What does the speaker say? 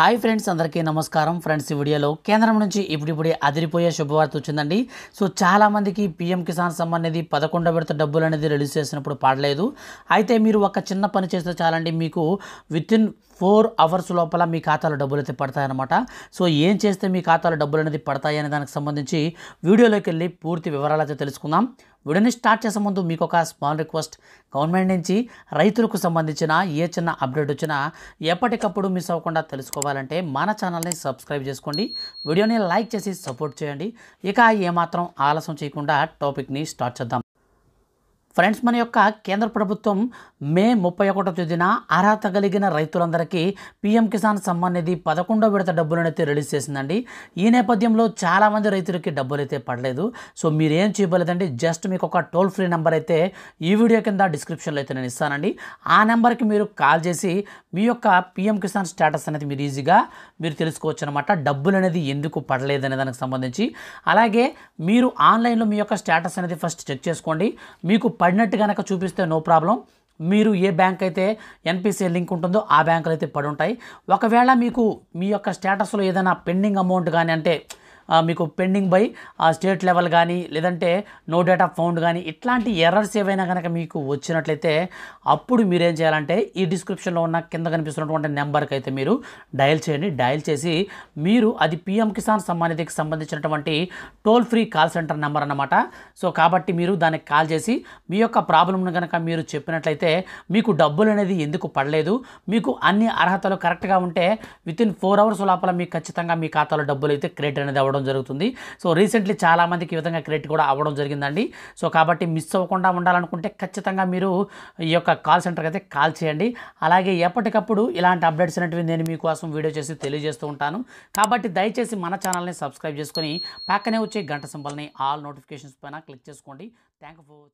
hi friends అందరికీ నమస్కారం friends ఈ వీడియోలో కేంద్రం నుంచి ఇప్పుడిప్పుడే అదిరిపోయే శుభవార్త వచ్చిందండి సో చాలామందికి పీఎం కిసాన్ సమ్మాన్ అనేది పదకొండో విడత డబ్బులు అనేది రిలీజ్ చేసినప్పుడు పడలేదు అయితే మీరు ఒక చిన్న పని చేస్తే చాలండి మీకు విత్ ఇన్ ఫోర్ అవర్స్ లోపల మీ ఖాతాలో డబ్బులు అయితే పడతాయన్నమాట సో ఏం చేస్తే మీ ఖాతాలో డబ్బులు అనేది పడతాయి అనే దానికి సంబంధించి వీడియోలోకి వెళ్ళి పూర్తి వివరాలు అయితే తెలుసుకుందాం వీడియోని స్టార్ట్ చేసే ముందు మీకు ఒక స్మాల్ రిక్వెస్ట్ గవర్నమెంట్ నుంచి రైతులకు సంబంధించిన ఏ చిన్న అప్డేట్ వచ్చినా ఎప్పటికప్పుడు మిస్ అవ్వకుండా తెలుసుకోవాలంటే మన ఛానల్ని సబ్స్క్రైబ్ చేసుకోండి వీడియోని లైక్ చేసి సపోర్ట్ చేయండి ఇక ఏమాత్రం ఆలస్యం చేయకుండా టాపిక్ని స్టార్ట్ చేద్దాం ఫ్రెండ్స్ మన యొక్క కేంద్ర ప్రభుత్వం మే ముప్పై ఒకటో తేదీన అర్హత కలిగిన రైతులందరికీ పీఎం కిసాన్ సమ్మాన్ నిధి పదకొండో విడత డబ్బులనైతే రిలీజ్ చేసిందండి ఈ నేపథ్యంలో చాలామంది రైతులకి డబ్బులు అయితే పడలేదు సో మీరేం చేయలేదండి జస్ట్ మీకు ఒక టోల్ ఫ్రీ నెంబర్ అయితే ఈ వీడియో కింద డిస్క్రిప్షన్లో అయితే నేను ఇస్తానండి ఆ నెంబర్కి మీరు కాల్ చేసి మీ యొక్క పీఎం కిసాన్ స్టేటస్ అనేది మీరు ఈజీగా మీరు తెలుసుకోవచ్చు అనమాట డబ్బులు అనేది ఎందుకు పడలేదు అనే దానికి సంబంధించి అలాగే మీరు ఆన్లైన్లో మీ యొక్క స్టేటస్ అనేది ఫస్ట్ చెక్ చేసుకోండి మీకు పడి పడినట్టు కనుక చూపిస్తే నో ప్రాబ్లం మీరు ఏ బ్యాంక్ అయితే ఎన్పిసి లింక్ ఉంటుందో ఆ బ్యాంకులు అయితే పడి ఉంటాయి ఒకవేళ మీకు మీ యొక్క స్టేటస్లో ఏదైనా పెండింగ్ అమౌంట్ కానీ అంటే మీకు పెండింగ్ బై స్టేట్ లెవెల్ కానీ లేదంటే నో డేట్ ఆఫ్ ఫౌండ్ కానీ ఇట్లాంటి ఎర్రర్స్ ఏవైనా కనుక మీకు వచ్చినట్లయితే అప్పుడు మీరేం చేయాలంటే ఈ డిస్క్రిప్షన్లో ఉన్న కింద కనిపిస్తున్నటువంటి నెంబర్కి అయితే మీరు డయల్ చేయండి డయల్ చేసి మీరు అది పిఎం కిసాన్ సమ్మానిధికి సంబంధించినటువంటి toll free call centre number అనమాట సో కాబట్టి మీరు దానికి కాల్ చేసి మీ యొక్క ప్రాబ్లమ్ను కనుక మీరు చెప్పినట్లయితే మీకు డబ్బులు అనేది ఎందుకు పడలేదు మీకు అన్ని అర్హతలు కరెక్ట్గా ఉంటే విత్ ఇన్ ఫోర్ అవర్స్ లోపల మీకు ఖచ్చితంగా మీ ఖాతాలో డబ్బులు అయితే క్రెడిట్ అనేది అవ్వడం అవ్వడం జరుగుతుంది సో రీసెంట్లీ చాలామందికి ఈ విధంగా క్రియేట్ కూడా అవ్వడం జరిగిందండి సో కాబట్టి మిస్ అవ్వకుండా ఉండాలనుకుంటే ఖచ్చితంగా మీరు ఈ యొక్క కాల్ సెంటర్కి అయితే కాల్ చేయండి అలాగే ఎప్పటికప్పుడు ఇలాంటి అప్డేట్స్ అనేవి నేను మీకోసం వీడియో చేసి తెలియజేస్తూ ఉంటాను కాబట్టి దయచేసి మన ఛానల్ని సబ్స్క్రైబ్ చేసుకొని పక్కనే వచ్చే గంట సింబల్ని ఆల్ నోటిఫికేషన్స్ పైన క్లిక్ చేసుకోండి థ్యాంక్ ఫర్